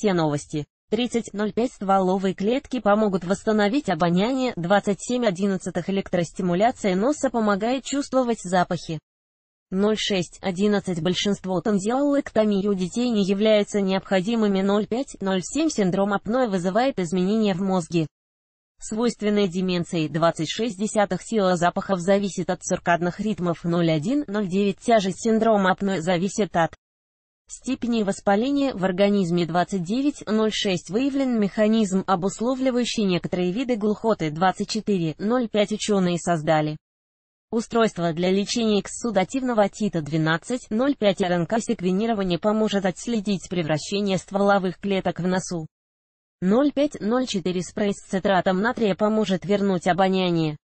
все новости. 30.05 стволовые клетки помогут восстановить обоняние, 27.11 электростимуляция носа помогает чувствовать запахи. 06.11 Большинство тонзиллэктомий у детей не являются необходимыми 05.07 Синдром апноэ вызывает изменения в мозге. Свойственная деменции 26 сила запахов зависит от циркадных ритмов 01.09 Тяжесть синдрома апноэ зависит от Степени воспаления в организме 29.06 выявлен механизм, обусловливающий некоторые виды глухоты 24.05 ученые создали. Устройство для лечения экссудативного отита 12.05 РНК секвенирование поможет отследить превращение стволовых клеток в носу. 05.04 спрей с цитратом натрия поможет вернуть обоняние.